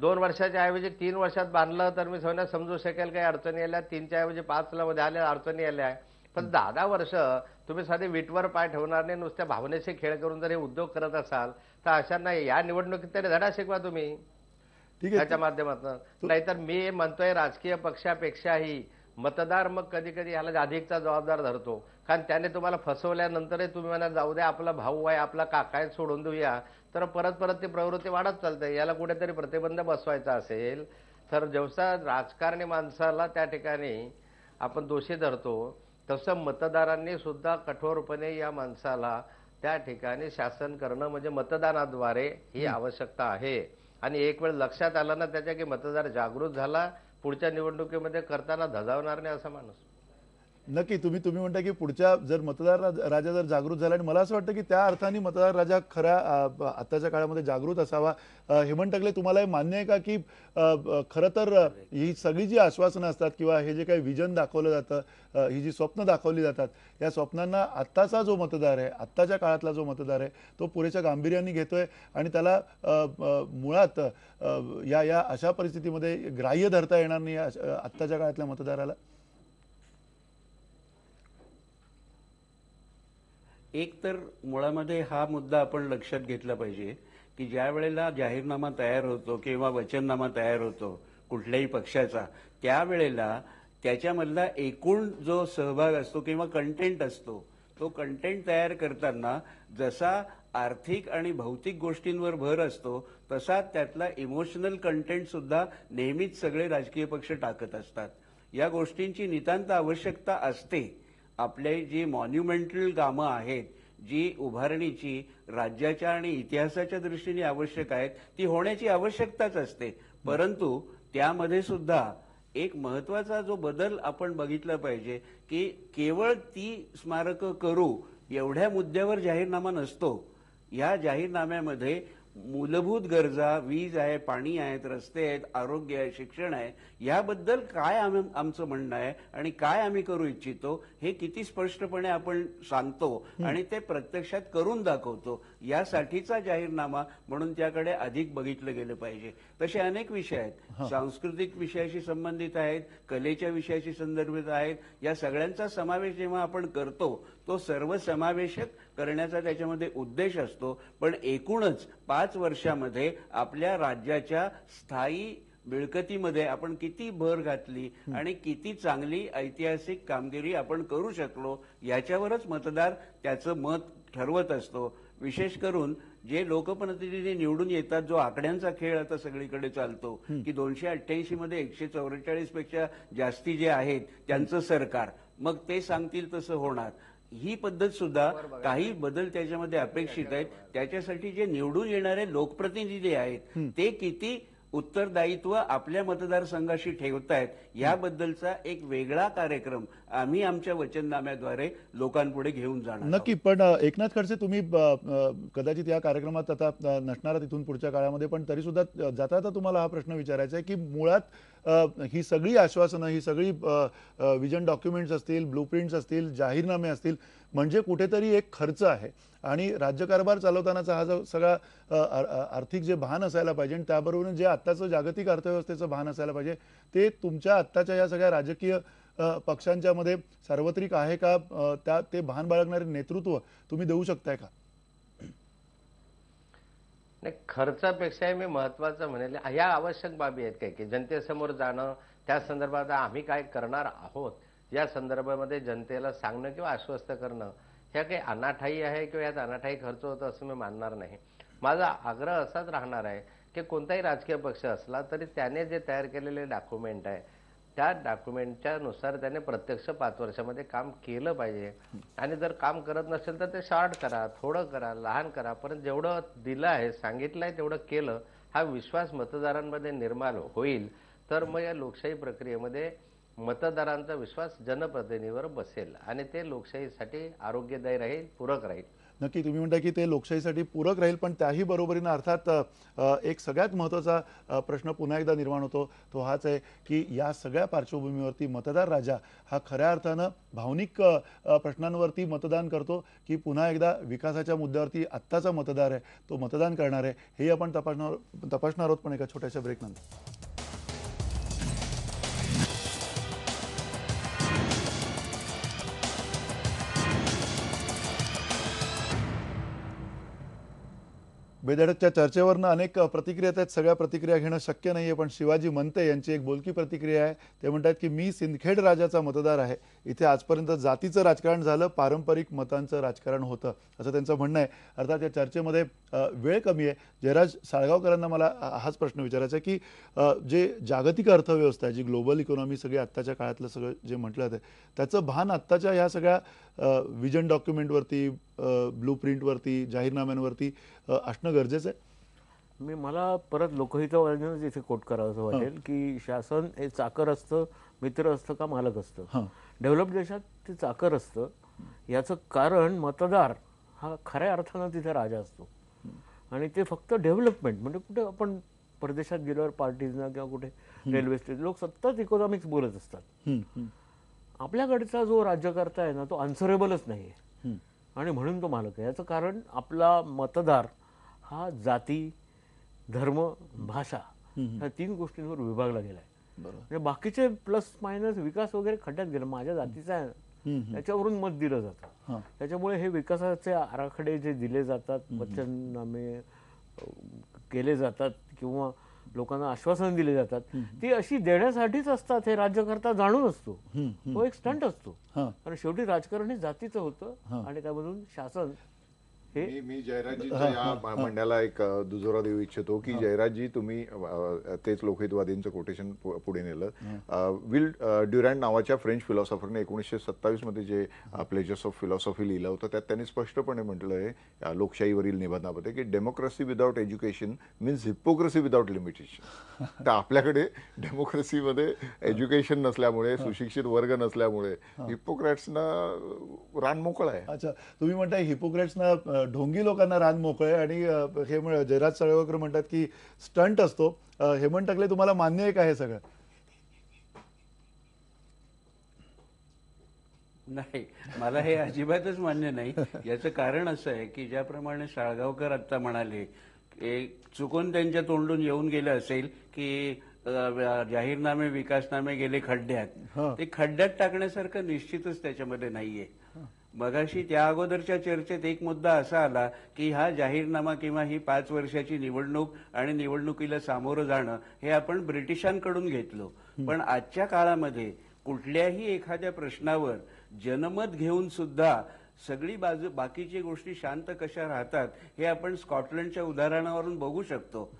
Speaker 5: दोन वर्षाच्या ऐवजी तीन वर्षात बांधलं तर मी सगळ्यांना समजू शकेल काही अडचणी आल्या तीनच्या ऐवजी पाचला मध्ये आल्या अडचणी आल्या पण दहा दहा वर्ष तुम्ही साधे विटवर पाय ठेवणार नाही नुसत्या भावनेशी खेळ करून जर हे उद्योग करत असाल तर नाही या निवडणुकीत तरी धडा शिकवा तुम्ही त्याच्या माध्यमातून नाहीतर मी म्हणतोय राजकीय पक्षापेक्षाही मतदार मग कधी कधी याला अधिकचा जबाबदार धरतो कारण त्याने तुम्हाला फसवल्यानंतरही तुम्ही म्हणा जाऊ द्या आपला भाऊ आहे आपला काका आहे सोडून देऊया तर परत परत ती प्रवृत्ती वाढत चालते याला कुठेतरी प्रतिबंध बसवायचा असेल तर जवसा राजकारणी माणसाला त्या ठिकाणी आपण दोषी धरतो तसं मतदारांनी सुद्धा कठोरपणे या माणसाला त्या ठिकाणी शासन करणं म्हणजे मतदानाद्वारे ही आवश्यकता आहे आणि एक वेळ लक्षात आलं ना त्याच्या की मतदार जागृत झाला पुढच्या निवडणुकीमध्ये करताना धजावणार नाही असा माणूस
Speaker 1: नक्की तुम्ही तुम्ही म्हणता की पुढच्या जर मतदार राजा जर जागृत झाला आणि मला असं वाटतं की त्या अर्थाने मतदार राजा खरा आताच्या काळामध्ये जागृत असावा हेमंत टकले तुम्हाला हे मान्य आहे का की खरं तर ही सगळी जी आश्वासनं असतात किंवा हे जे काही विजन दाखवलं जातं ही जी स्वप्न दाखवली जातात या स्वप्नांना आत्ताचा जो मतदार आहे आत्ताच्या काळातला जो मतदार आहे तो पुरेशा गांभीर्याने घेतोय आणि त्याला मुळात या या अशा परिस्थितीमध्ये ग्राह्य धरता येणार नाही आत्ताच्या काळातल्या मतदाराला
Speaker 2: एक तर मुळामध्ये हा मुद्दा आपण लक्षात घेतला पाहिजे की ज्या वेळेला जाहीरनामा तयार होतो किंवा वचननामा तयार होतो कुठल्याही पक्षाचा त्यावेळेला त्याच्यामधला एकूण जो सहभाग असतो किंवा कंटेंट असतो तो कंटेंट तयार करताना जसा आर्थिक आणि भौतिक गोष्टींवर भर असतो तसा त्यातला इमोशनल कंटेंट सुद्धा नेहमीच सगळे राजकीय पक्ष टाकत असतात या गोष्टींची नितांत आवश्यकता असते आपले जी मॉन्युमेंटल कामं आहेत जी उभारणीची राज्याच्या आणि इतिहासाच्या दृष्टीने आवश्यक आहेत ती होण्याची आवश्यकताच असते परंतु त्यामध्ये सुद्धा एक महत्वाचा जो बदल आपण बघितला पाहिजे की केवळ ती स्मारकं करू एवढ्या मुद्द्यावर जाहीरनामा नसतो या जाहीरनाम्यामध्ये मूलभूत गरजा वीज आहे पाणी आहेत रस्ते आहेत आरोग्य आहे शिक्षण आहे याबद्दल काय आमचं म्हणणं आहे आणि काय आम्ही करू इच्छितो हे किती स्पष्टपणे आपण सांगतो आणि ते प्रत्यक्षात करून दाखवतो यासाठीचा जाहीरनामा म्हणून त्याकडे अधिक बघितलं गेलं पाहिजे तसे अनेक विषय आहेत सांस्कृतिक विषयाशी संबंधित आहेत कलेच्या विषयाशी संदर्भित आहेत या सगळ्यांचा समावेश जेव्हा आपण करतो तो सर्वसमावेशक करण्याचा त्याच्यामध्ये उद्देश असतो पण एकूणच पाच वर्षामध्ये आपल्या राज्याच्या स्थायी मिळकतीमध्ये आपण किती भर घातली आणि किती चांगली ऐतिहासिक कामगिरी आपण करू शकलो याच्यावरच मतदार त्याचं मत ठरवत असतो विशेष करून जे लोकप्रतिनिधी निवडून येतात जो आकड्यांचा खेळ आता सगळीकडे चालतो की दोनशे अठ्ठ्याऐंशी मध्ये एकशे चौवेचाळीस पेक्षा जास्ती जे आहेत त्यांचं सरकार मग ते सांगतील तसं होणार ही पद्धत सुद्धा काही बदल त्याच्यामध्ये अपेक्षित आहेत त्याच्यासाठी जे निवडून येणारे लोकप्रतिनिधी आहेत ते किती उत्तरदायित्व आपल्या मतदारसंघाशी ठेवतायत याबद्दलचा एक वेगळा कार्यक्रम आम्ही आमच्या वचननाम्याद्वारे लोकांपुढे घेऊन जाणार नक्की
Speaker 1: पण एकनाथ खडसे तुम्ही कदाचित या कार्यक्रमात आता नसणार तिथून पुढच्या काळामध्ये पण तरी सुद्धा जाता जाता तुम्हाला हा प्रश्न विचारायचा आहे की मुळात ही सगळी आश्वासनं ही सगळी विजन डॉक्युमेंट्स असतील ब्लूप्रिंट्स असतील जाहीरनामे असतील म्हणजे कुठेतरी एक खर्च आहे आणि राज्यकारभार चालवतानाचा हा जो सगळा आर्थिक जे भान असायला पाहिजे आणि त्याबरोबर जे आत्ताचं जागतिक अर्थव्यवस्थेचं भान असायला पाहिजे ते तुमच्या आत्ताच्या या सगळ्या राजकीय पक्षांच्या मध्ये सार्वत्रिक आहे का त्या ते भान बाळगणारे नेतृत्व तुम्ही देऊ शकताय का
Speaker 5: नाही खर्चापेक्षा मी महत्वाचं म्हणेल ह्या आवश्यक बाबी आहेत काय की जनतेसमोर जाणं त्या संदर्भात आम्ही काय करणार आहोत या संदर्भामध्ये जनतेला सांगणं किंवा आश्वस्त करणं ह्या काही अनाठाई आहे किंवा यात अनाठाई खर्च होतो असं मी मानणार नाही माझा आग्रह असाच राहणार आहे की कोणताही राजकीय पक्ष असला तरी त्याने जे तयार केलेले डॉक्युमेंट आहे त्या डॉक्युमेंटच्या नुसार त्याने प्रत्यक्ष पाच वर्षामध्ये काम केलं पाहिजे आणि जर काम करत नसेल तर ते शॉर्ट करा थोडं करा लहान करा पण जेवढं दिलं आहे सांगितलं आहे तेवढं केलं हा विश्वास मतदारांमध्ये निर्माण होईल तर मग या लोकशाही प्रक्रियेमध्ये मतदारांचा विश्वास जनप्रतिनिधीवर बसेल आणि ते लोकशाहीसाठी आरोग्यदायी राहील पूरक राहील
Speaker 1: नक्की तुम्ही म्हणता की ते लोकशाहीसाठी पूरक राहील पण त्याही बरोबरीनं अर्थात एक सगळ्यात महत्वाचा प्रश्न पुन्हा एकदा निर्माण होतो तो हाच आहे की या सगळ्या पार्श्वभूमीवरती मतदार राजा हा खऱ्या अर्थानं भावनिक प्रश्नांवरती मतदान करतो की पुन्हा एकदा विकासाच्या मुद्द्यावरती आत्ताचा मतदार आहे तो मतदान करणार आहे हे आपण तपासणार तपासणार आहोत पण एका छोट्याशा ब्रेकनंतर बेधडकच्या चर्चेवरनं अनेक प्रतिक्रिया आहेत सगळ्या प्रतिक्रिया घेणं शक्य नाही आहे पण शिवाजी म्हणते यांची एक बोलकी प्रतिक्रिया आहे ते म्हणतात की मी सिंदखेड राजाचा मतदार आहे इथे आजपर्यंत जातीचं राजकारण झालं पारंपरिक मतांचं राजकारण होतं असं त्यांचं म्हणणं आहे अर्थात या चर्चेमध्ये वेळ कमी आहे जयराज साळगावकरांना मला हाच प्रश्न विचारायचा आहे की जे जागतिक अर्थव्यवस्था आहे जी ग्लोबल इकॉनॉमी सगळी आत्ताच्या काळातलं सगळं जे म्हटलं जातं त्याचं भान आत्ताच्या ह्या सगळ्या विजन डॉक्युमेंटवरती
Speaker 4: ब्लू प्रिंटवरती जाहीरनाम्यांवरती असणं गरजेचं आहे मी मला परत लोकहितवादीनंच इथे कोट करावं वाटेल की शासन हे चाकर असतं मित्र असतं का मालक असतं डेव्हलप देशात ते चाकर असतं याचं कारण मतदार हा खऱ्या अर्थानं तिथे राजा असतो आणि ते फक्त डेव्हलपमेंट म्हणजे कुठे आपण परदेशात गेल्यावर पार्टीजना किंवा कुठे रेल्वे स्टेशन लोक सतत इकॉनॉमिक्स बोलत असतात आपल्याकडचा जो राज्यकर्ता आहे ना तो आन्सरेबलच नाही आणि म्हणून तो मालक आहे याचं कारण आपला मतदार हा जाती धर्म भाषा ह्या तीन गोष्टींवर विभागला गेलाय आहे म्हणजे बाकीचे प्लस मायनस विकास वगैरे खड्ड्यात गेला माझ्या जातीचा आहे त्याच्यावरून मत दिलं जातं त्याच्यामुळे हे विकासाचे आराखडे जे दिले जातात वचननामे केले जातात किंवा लोकांना आश्वासन दिले जातात ती अशी देण्यासाठीच असतात हे राज्यकर्ता जाणून असतो तो एक स्टंट असतो कारण शेवटी राजकारण हे जातीचं होतं आणि त्यामधून शासन मी मी या
Speaker 6: म्हणण्याला एक दुजोरा देऊ इच्छितो की जयराजजी तुम्ही तेच लोकहितवादींचं कोटेशन पुढे नेलं विल ड्युरँड नावाच्या फ्रेंच फिलॉसॉफरने एकोणीसशे सत्तावीस मध्ये जे प्लेजर्स ऑफ फिलॉसॉफी लिहिलं होतं त्यात त्यांनी स्पष्टपणे म्हटलं आहे लोकशाहीवरील निबंधामध्ये की democracy without education means hypocrisy without limitation तर आपल्याकडे डेमोक्रेसीमध्ये एज्युकेशन नसल्यामुळे सुशिक्षित वर्ग नसल्यामुळे हिप्पोक्रेट्सना रान मोकळा आहे
Speaker 1: अच्छा तुम्ही म्हणताय हिपोक्रॅट्सना ढोंगी लोकांना रान मोकळे आणि हे जयराज सळेवकर म्हणतात की स्टंट असतो हेमंत टाकले तुम्हाला मान्य आहे का हे सगळं
Speaker 2: नाही मला हे अजिबातच मान्य नाही याचं कारण असं आहे की ज्याप्रमाणे साळगावकर आता म्हणाले चुकून त्यांच्या तोंडून येऊन गेलं असेल की जाहीरनामे विकासनामे गेले खड्ड्यात ते खड्ड्यात टाकण्यासारखं निश्चितच त्याच्यामध्ये नाहीये मगाशी त्या अगोदरच्या चर्चेत एक मुद्दा असा आला की हा जाहीरनामा किंवा ही पाच वर्षाची निवडणूक आणि निवडणुकीला सामोरं जाणं हे आपण ब्रिटिशांकडून घेतलो पण आजच्या काळामध्ये कुठल्याही एखाद्या प्रश्नावर जनमत घेऊन सुद्धा सगळी बाजू बाकीची गोष्टी शांत कशा राहतात हे आपण स्कॉटलंडच्या उदाहरणावरून बघू शकतो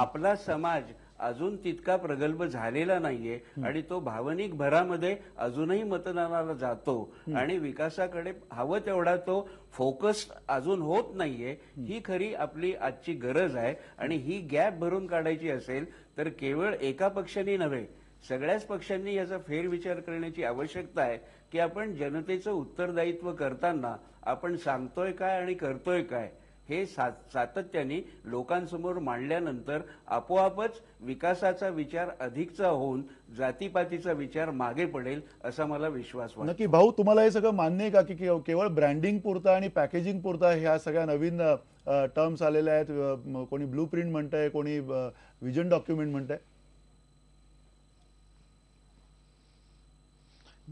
Speaker 2: आपला समाज अजून तितका प्रगल्भ झालेला नाहीये आणि तो भावनिक भरामध्ये अजूनही मतदानाला जातो आणि विकासाकडे हवं तेवढा तो फोकस अजून होत नाहीये ही खरी आपली आजची गरज आहे आणि ही गॅप भरून काढायची असेल तर केवळ एका पक्षाने नव्हे सगळ्याच पक्षांनी याचा फेरविचार करण्याची आवश्यकता आहे की आपण जनतेचं उत्तरदायित्व करताना आपण सांगतोय काय आणि करतोय काय हे सातत्याने लोकांसमोर मांडल्यानंतर आपोआपच विकासाचा विचार अधिकचा होऊन जातीपातीचा विचार मागे पडेल असा मला विश्वास वाटतो नक्की
Speaker 1: भाऊ तुम्हाला हे सगळं मान्य आहे का की केवळ ब्रँडिंग पुरता आणि पॅकेजिंग पुरता ह्या सगळ्या नवीन टर्म्स आलेल्या आहेत कोणी ब्लू प्रिंट म्हणतंय कोणी
Speaker 3: विजन डॉक्युमेंट म्हणतंय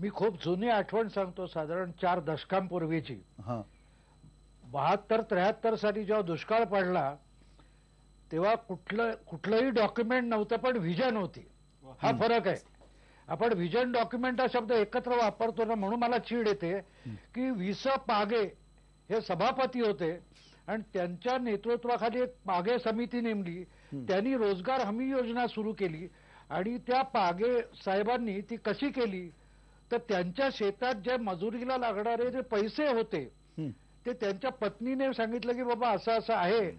Speaker 3: मी खूप जुनी आठवण सांगतो साधारण चार दशकांपूर्वीची बहात्तर त्र्याहत्तर साठी जेव्हा दुष्काळ पडला तेव्हा कुठलं कुठलंही डॉक्युमेंट नव्हतं पण व्हिजन होती हा फरक आहे आपण व्हिजन डॉक्युमेंट हा शब्द एकत्र वापरतो ना म्हणून मला चीड येते की विस पागे हे सभापती होते आणि त्यांच्या नेतृत्वाखाली एक पागे समिती नेमली त्यांनी रोजगार हमी योजना सुरू केली आणि त्या पागे साहेबांनी ती कशी केली तर त्यांच्या शेतात ज्या मजुरीला लागणारे जे पैसे होते ते त्यांच्या पत्नीने सांगितलं की बाबा असं असं आहे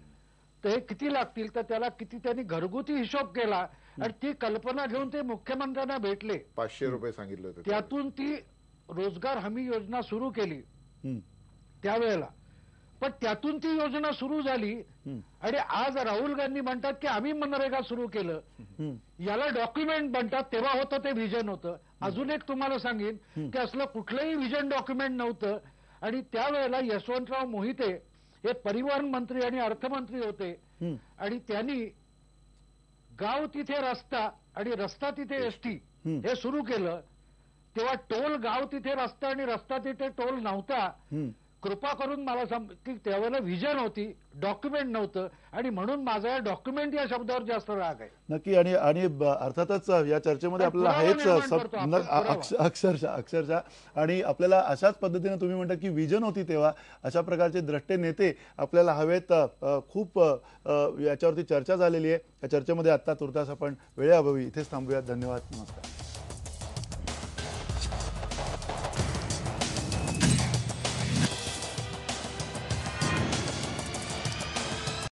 Speaker 3: तर हे किती लागतील तर त्याला किती त्यांनी घरगुती हिशोब केला आणि ती कल्पना घेऊन ते मुख्यमंत्र्यांना भेटले
Speaker 6: पाचशे रुपये सांगितले
Speaker 3: त्यातून ती रोजगार हमी योजना सुरू केली त्यावेळेला पण त्यातून ती योजना सुरू झाली आणि आज राहुल गांधी म्हणतात की आम्ही मनरेगा सुरू केलं याला डॉक्युमेंट म्हणतात तेव्हा होतं ते व्हिजन होतं अजून एक तुम्हाला सांगेन की असलं कुठलंही व्हिजन डॉक्युमेंट नव्हतं आणि त्यावेळेला यशवंतराव मोहिते हे परिवहन मंत्री आणि अर्थमंत्री होते आणि त्यांनी गाव तिथे रस्ता आणि रस्ता तिथे एसटी हे सुरू केलं तेव्हा टोल गाव तिथे रस्ता आणि रस्ता तिथे टोल नव्हता कृपा करून मला सम की त्यावेळेला व्हिजन होती डॉक्युमेंट नव्हतं आणि म्हणून माझा या डॉक्युमेंट या शब्दावर जास्त राग आहे
Speaker 1: नक्की आणि आणि अर्थातच या चर्चेमध्ये आपल्याला आहेच अक्षरशः अक्षरशः आणि आपल्याला अशाच पद्धतीने तुम्ही म्हणता की विजन होती तेव्हा अशा प्रकारचे द्रष्टे नेते आपल्याला हवेत खूप याच्यावरती चर्चा झालेली आहे या चर्चेमध्ये आत्ता तुर्तास आपण वेळेअभावी इथेच थांबूयात धन्यवाद नमस्कार